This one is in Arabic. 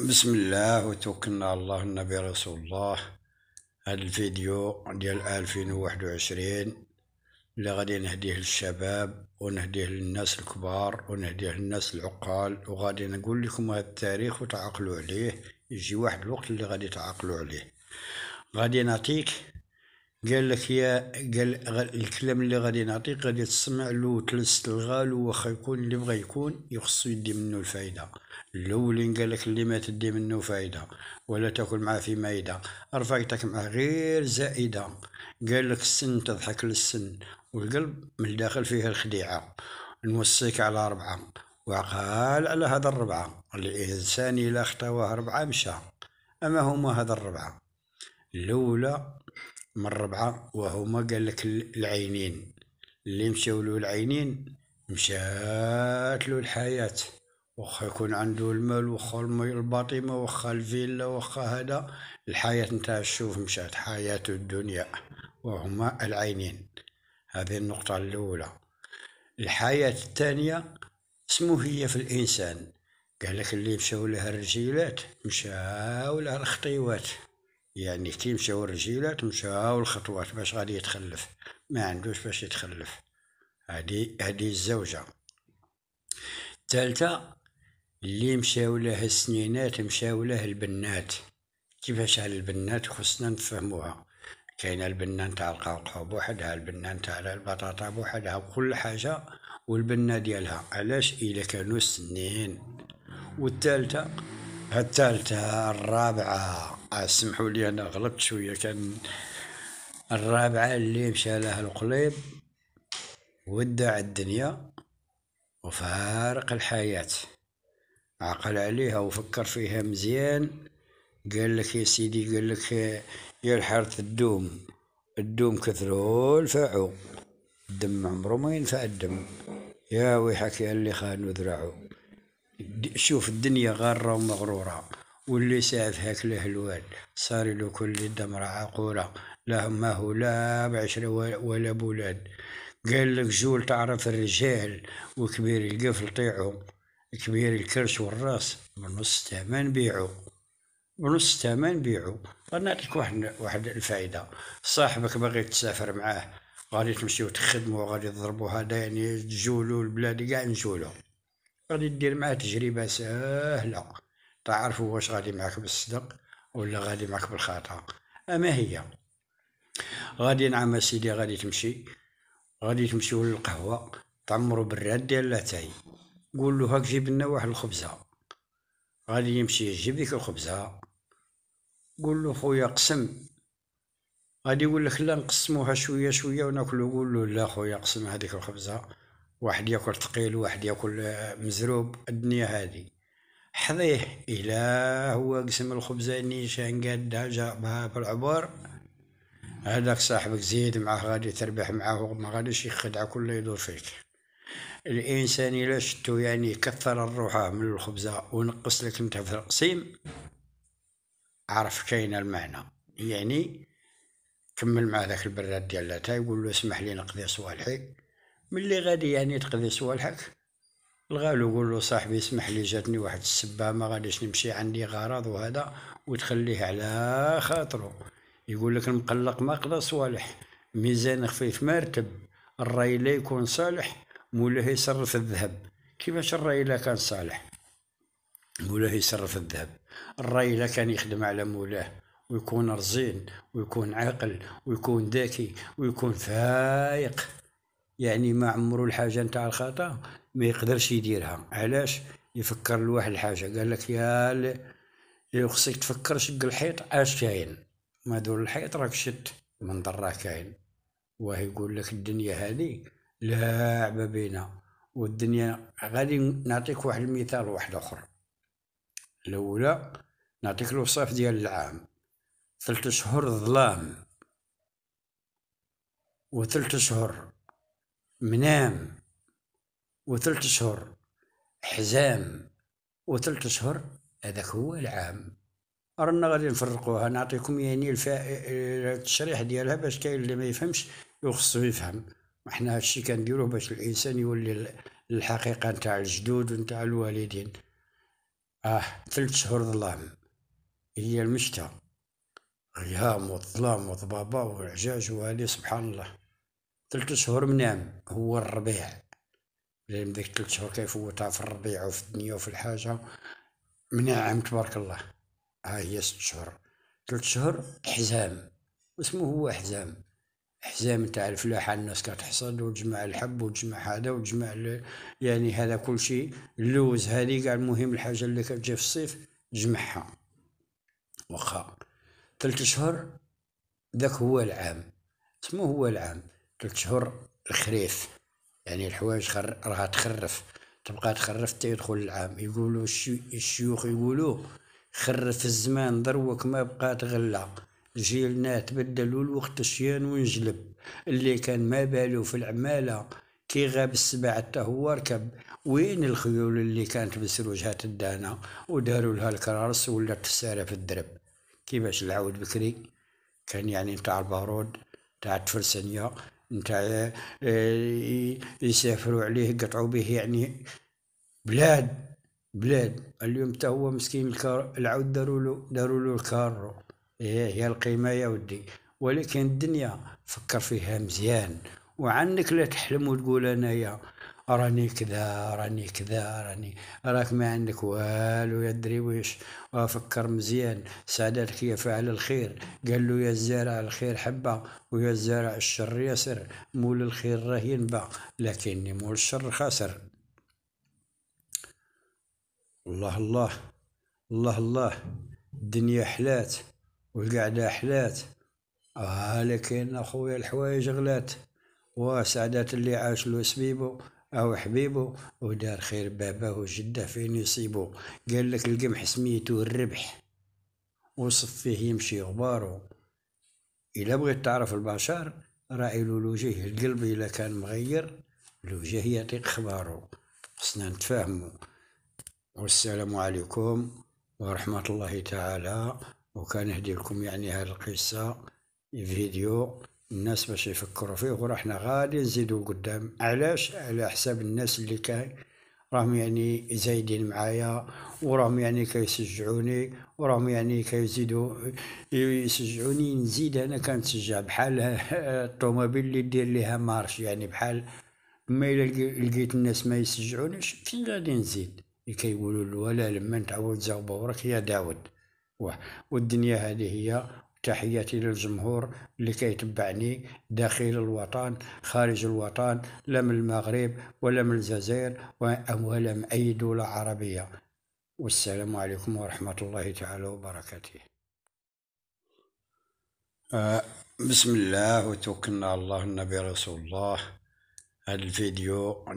بسم الله وتوكلنا على الله النبي رسول الله هذا الفيديو ديال 2021 اللي غادي نهديه للشباب ونهديه للناس الكبار ونهديه للناس العقال وغادي نقول لكم هذا التاريخ وتعقلوا عليه يجي واحد الوقت اللي غادي تعقلوا عليه غادي نعطيك قال لك يا قال الكلام اللي غادي نعطيك غادي تسمع له تلس الغال واخا يكون اللي بغى يكون يخصو يدي منه الفايده الاولين قال لك اللي ما تدي منه فايده ولا تاكل معاه في مايده رفاقتك معاه غير زائده قال لك السن تضحك للسن والقلب من الداخل فيه الخديعه نوصيك على ربعه وقال على هذا الربعه الانسان الى خطوه ربعه مشى اما هما هذا الربعه الاولى من ربعة وهما قال لك العينين اللي مشاو له العينين مشات له الحياة واخا يكون عنده المال واخا الباطمة واخا الفيلا واخا هذا الحياة نتاع الشوف مشات حياة الدنيا وهما العينين هذه النقطة الأولى الحياة الثانية اسمه هي في الإنسان قال لك اللي مشاو لها الرجيلات مشاو لها الخطيوات يعني تيمشاو الرجيلة تمشاو الخطوات باش غادي يتخلف ما عندوش باش يتخلف هادي هادي الزوجة الثالثة اللي مشاو لها السنينات مشاو لها البنات كيفاش على البنات خصنا نفهموها كاينة البنان تاع القوقعة بوحدها البنان تاع البطاطا بوحدها كل حاجة والبنة ديالها علاش إلا كانوا سنين والثالثة الثالثة الرابعة اسمحوا لي انا غلطت شويه كان الرابعه اللي مشى لها القليب ودع الدنيا وفارق الحياه عقل عليها وفكر فيها مزيان قال لك يا سيدي قال لك يا الحارث الدوم الدوم كثروا الفاعو الدم عمره ما ينفع الدم يا ويحك يا اللي خانوا ذراعو شوف الدنيا غارة ومغرورة واللي ساعد هاك الهلوان صار له كل دمرة عقورة لا ما هو لا بعشرة ولا بولاد قال لك زول تعرف الرجال وكبير القفل طيعه كبير الكرش والراس بنص تمن بيعه بنص تمن بيعه لك واحد واحد الفائدة صاحبك باغي تسافر معاه غادي تمشيو تخدموا غادي تضربوا هذا يعني تجولوا البلاد كاع نجولوا غادي دير معاه تجربة سهلة تعرفوا واش غادي معك بالصدق ولا غادي معك بالخطا اما هي غادي نعم سيدي غادي تمشي غادي تمشيو للقهوه تعمروا بالراد ديال لاتاي قول له هاك جيب لنا واحد الخبزه غادي يمشي يجيب لك الخبزه قول له خويا قسم غادي يقول لك لا نقسموها شويه شويه وناكلو قول له لا خويا قسم هذيك الخبزه واحد ياكل ثقيل واحد ياكل مزروب الدنيا هذه حضيح إلا هو قسم الخبز اني شان قد بها في العبور هذاك صاحبك زيد معاه غادي تربح معاه ما غاديش يخدعك ولا يدور فيك الانسان الا شتو يعني كثر الروحه من الخبزه ونقص لك انت في القسيم عرف كاين المعنى يعني كمل مع ذاك البراد ديال يقول له اسمح لي نقضي صوالحي ملي غادي يعني تقضي صوالحك الغالو يقول له صاحبي اسمح لي جاتني واحد السبه ما غاديش نمشي عندي غرض وهذا وتخليه على خاطره يقول لك المقلق ما قضى صالح ميزان خفيف ما رتب لا يكون صالح مولاه يصرف الذهب كيفاش الراي لا كان صالح مولاه يصرف الذهب الراي لا كان يخدم على مولاه ويكون رزين ويكون عاقل ويكون ذكي ويكون فايق يعني ما عمرو الحاجه نتاع الخطا ما يقدرش يديرها علاش يفكر لواحد الحاجه قال لك يا خصك تفكر شق الحيط اش كاين ما دور الحيط راك شت منظر راه كاين وهي يقول لك الدنيا هذه لعبه بينا والدنيا غادي نعطيك واحد المثال واحد اخر الاولى نعطيك الوصف ديال العام ثلث شهور ظلام وثلاث شهور منام وثلث شهر حزام وثلث شهر هذاك هو العام رانا غادي نفرقوها نعطيكم يعني الفا... التشريح ديالها باش كاين اللي ما يفهمش وخصو يفهم وحنا هادشي كنديروه باش الانسان يولي الحقيقه نتاع الجدود ونتاع الوالدين اه ثلث شهور ظلام هي المشتى غيام والظلام وضبابه والعجاج وهذه سبحان الله ثلاث شهور منام هو الربيع لان ديك ثلاث شهور كيفوتها في الربيع وفي الدنيا وفي الحاجه من عام تبارك الله ها هي ست شهور ثلاث شهور حزام اسمه هو حزام حزام تاع الفلاحه الناس كتحصد وتجمع الحب وتجمع هذا وتجمع يعني هذا كل شيء اللوز هذه كاع المهم الحاجه اللي كتجي في الصيف تجمعها واخا ثلاث شهور ذاك هو العام اسمه هو العام ثلاث شهور الخريف يعني الحوايج خر... راها تخرف تبقى تخرف حتى يدخل العام يقولوا الشي... الشيوخ يقولوا خرف الزمان ضروك ما بقات غلة جيلنا تبدلوا الوقت الشيان ونجلب اللي كان ما باله في العمالة كي غاب السبع حتى هو ركب وين الخيول اللي كانت بسروجها الدانة وداروا لها الكرارس ولا تسارة في الدرب كيفاش العود بكري كان يعني نتاع البارود تاع التفرسانية نتاع آه، يسافروا عليه قطعوا به يعني بلاد بلاد اليوم تا هو مسكين الكار العود داروا له داروا له الكارو هي إيه، هي القيمه يا ودي ولكن الدنيا فكر فيها مزيان وعنك لا تحلم وتقول انايا راني كذا راني كذا راني راك ما عندك والو يا ويش وفكر مزيان سعدتك يا فعل الخير قال له يا الزارع الخير حبة ويا الزارع الشر ياسر مول الخير راه ينبع لكني مول الشر خاسر الله الله الله الله الدنيا حلات والقعدة حلات آه لكن أخويا الحوايج غلات وسعدات اللي عاش له سبيبو أو حبيبه ودار خير باباه وجده فين يصيبه قال لك القمح سميته الربح وصف فيه يمشي غباره إلا بغيت تعرف البشر راعي له الوجه القلب إلا كان مغير الوجه يعطيك خباره خصنا نتفاهمه والسلام عليكم ورحمة الله تعالى وكان لكم يعني هذه القصة فيديو الناس باش يفكروا فيه ورحنا غادي نزيدوا قدام علاش على حساب الناس اللي كان راهم يعني زايدين معايا وراهم يعني كيشجعوني وراهم يعني كيزيدوا يشجعوني نزيد انا كنتشجع بحال الطوموبيل اللي دير ليها مارش يعني بحال ما الا لقيت الناس ما يشجعونيش فين غادي نزيد كيقولوا ولا لما تعود زاوبه وراك يا داود والدنيا هذه هي تحياتي للجمهور اللي كيتبعني داخل الوطن خارج الوطن لا من المغرب ولا من الجزائر ولا من أي دولة عربية والسلام عليكم ورحمة الله تعالى وبركاته آه، بسم الله وتوكلنا على الله النبي رسول الله هذا الفيديو